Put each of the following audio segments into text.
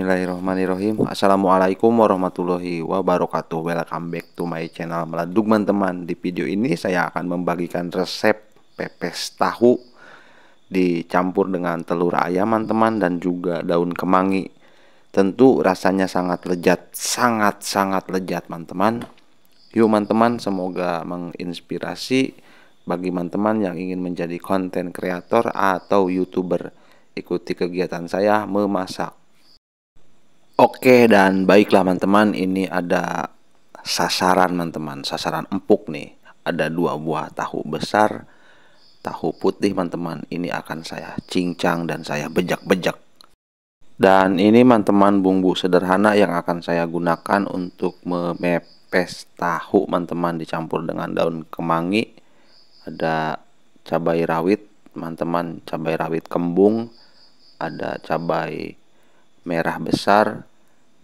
Bismillahirrahmanirrahim Assalamualaikum warahmatullahi wabarakatuh Welcome back to my channel Meledug teman-teman Di video ini saya akan membagikan resep pepes tahu Dicampur dengan telur ayam teman-teman Dan juga daun kemangi Tentu rasanya sangat lezat Sangat-sangat lezat teman-teman Yuk teman-teman semoga menginspirasi Bagi teman-teman yang ingin menjadi konten kreator atau youtuber Ikuti kegiatan saya memasak Oke dan baiklah teman-teman ini ada sasaran teman-teman sasaran empuk nih ada dua buah tahu besar tahu putih teman-teman ini akan saya cincang dan saya bejak-bejak dan ini teman-teman bumbu sederhana yang akan saya gunakan untuk memepes tahu teman-teman dicampur dengan daun kemangi ada cabai rawit teman-teman cabai rawit kembung ada cabai merah besar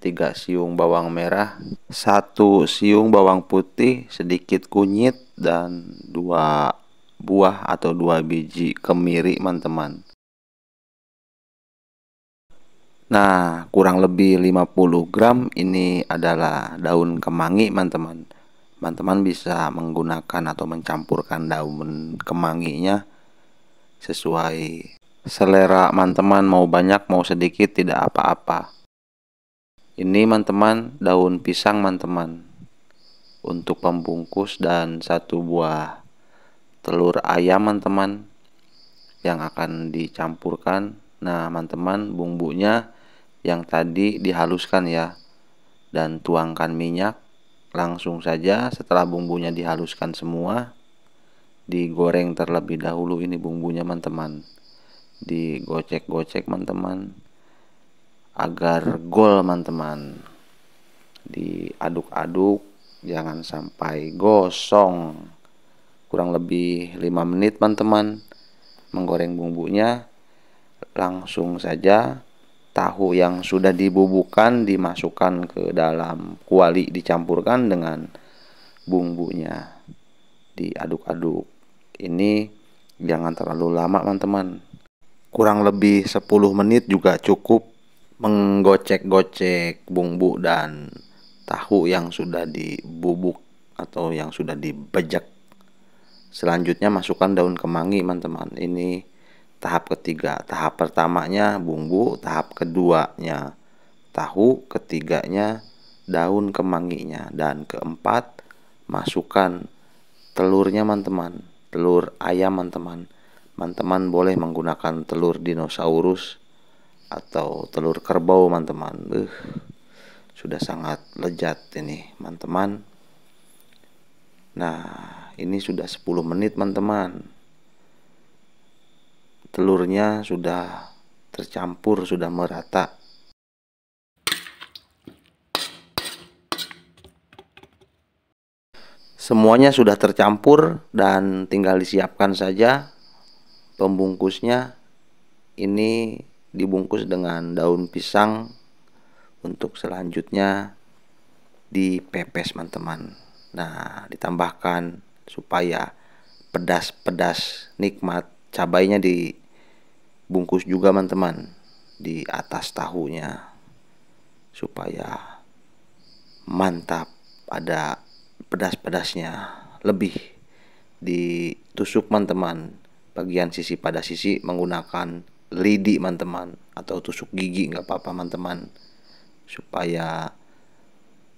3 siung bawang merah, 1 siung bawang putih, sedikit kunyit dan 2 buah atau 2 biji kemiri, teman-teman. Nah, kurang lebih 50 gram ini adalah daun kemangi, teman-teman. Teman-teman bisa menggunakan atau mencampurkan daun kemanginya sesuai selera teman-teman mau banyak mau sedikit tidak apa-apa. Ini teman-teman daun pisang teman-teman. Untuk pembungkus dan satu buah telur ayam teman-teman yang akan dicampurkan. Nah, teman-teman, bumbunya yang tadi dihaluskan ya. Dan tuangkan minyak langsung saja setelah bumbunya dihaluskan semua. Digoreng terlebih dahulu ini bumbunya, teman-teman. Digocek-gocek, teman-teman agar gol teman-teman diaduk-aduk jangan sampai gosong kurang lebih 5 menit teman-teman menggoreng bumbunya langsung saja tahu yang sudah dibubuhkan dimasukkan ke dalam kuali dicampurkan dengan bumbunya diaduk-aduk ini jangan terlalu lama teman-teman kurang lebih 10 menit juga cukup menggocek-gocek bumbu dan tahu yang sudah dibubuk atau yang sudah dibejek. Selanjutnya masukkan daun kemangi, teman-teman. Ini tahap ketiga. Tahap pertamanya bumbu, tahap keduanya tahu, ketiganya daun kemanginya dan keempat masukkan telurnya teman-teman telur ayam teman-teman teman-teman boleh menggunakan telur dinosaurus atau telur kerbau teman-teman uh, sudah sangat lejat ini teman-teman nah ini sudah 10 menit teman-teman telurnya sudah tercampur sudah merata semuanya sudah tercampur dan tinggal disiapkan saja pembungkusnya ini dibungkus dengan daun pisang untuk selanjutnya dipepes teman-teman nah ditambahkan supaya pedas-pedas nikmat cabainya dibungkus juga teman-teman di atas tahunya supaya mantap ada pedas-pedasnya lebih ditusuk teman-teman bagian sisi pada sisi menggunakan lidi teman-teman atau tusuk gigi nggak apa-apa teman-teman supaya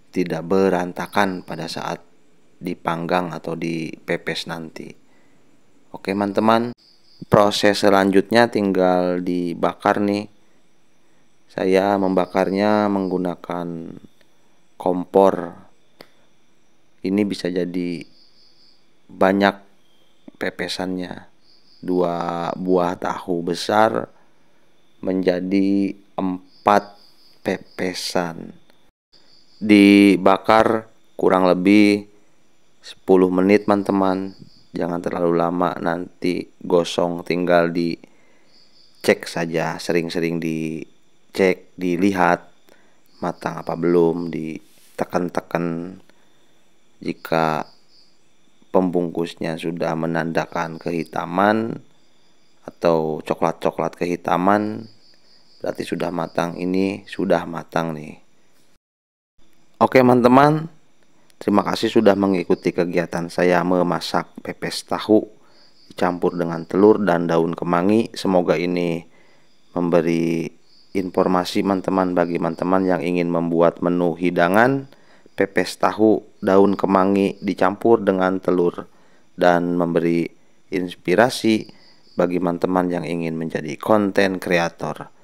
tidak berantakan pada saat dipanggang atau dipepes nanti. Oke teman-teman, proses selanjutnya tinggal dibakar nih. Saya membakarnya menggunakan kompor. Ini bisa jadi banyak pepesannya dua buah tahu besar menjadi empat pepesan dibakar kurang lebih 10 menit teman-teman jangan terlalu lama nanti gosong tinggal dicek saja sering-sering dicek dilihat matang apa belum ditekan-tekan jika pembungkusnya sudah menandakan kehitaman atau coklat-coklat kehitaman berarti sudah matang ini sudah matang nih oke teman-teman terima kasih sudah mengikuti kegiatan saya memasak pepes tahu dicampur dengan telur dan daun kemangi semoga ini memberi informasi teman-teman bagi teman-teman yang ingin membuat menu hidangan pepes tahu daun kemangi dicampur dengan telur dan memberi inspirasi bagi teman-teman yang ingin menjadi konten kreator.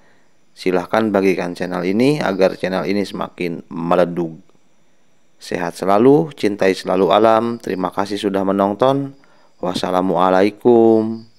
Silahkan bagikan channel ini agar channel ini semakin meledug. Sehat selalu, cintai selalu alam. Terima kasih sudah menonton. Wassalamualaikum.